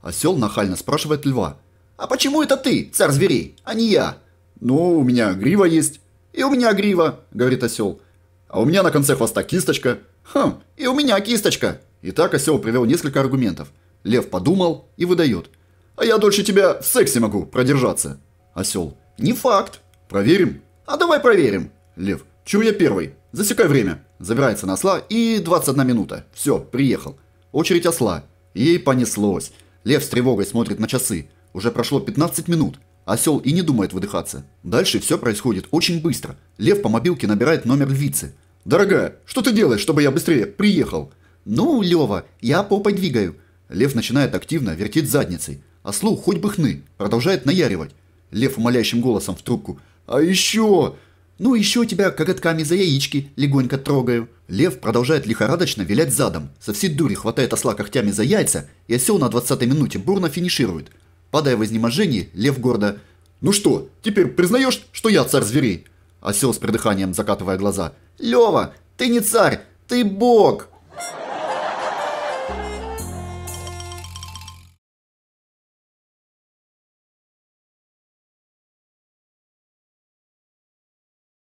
Осел нахально спрашивает льва. «А почему это ты, царь зверей, а не я?» «Ну, у меня грива есть». «И у меня грива», — говорит осел. «А у меня на конце хвоста кисточка». «Хм, и у меня кисточка». И так осел привел несколько аргументов. Лев подумал и выдает. «А я дольше тебя в сексе могу продержаться». Осел. «Не факт». «Проверим?» «А давай проверим». Лев. «Чего я первый? Засекай время». Забирается на осла и 21 минута. Все, приехал. Очередь осла. Ей понеслось. Лев с тревогой смотрит на часы. Уже прошло 15 минут. Осел и не думает выдыхаться. Дальше все происходит очень быстро. Лев по мобилке набирает номер львицы. «Дорогая, что ты делаешь, чтобы я быстрее приехал?» «Ну, Лева, я попой двигаю». Лев начинает активно вертеть задницей. Ослу хоть бы хны, продолжает наяривать. Лев умоляющим голосом в трубку. «А еще! Ну еще тебя коготками за яички легонько трогаю. Лев продолжает лихорадочно вилять задом. Со всей дури хватает осла когтями за яйца, и осел на 20-й минуте бурно финиширует. Падая в изнеможении, лев гордо «Ну что, теперь признаешь, что я царь зверей?» Осел с придыханием закатывая глаза «Лева, ты не царь, ты бог!»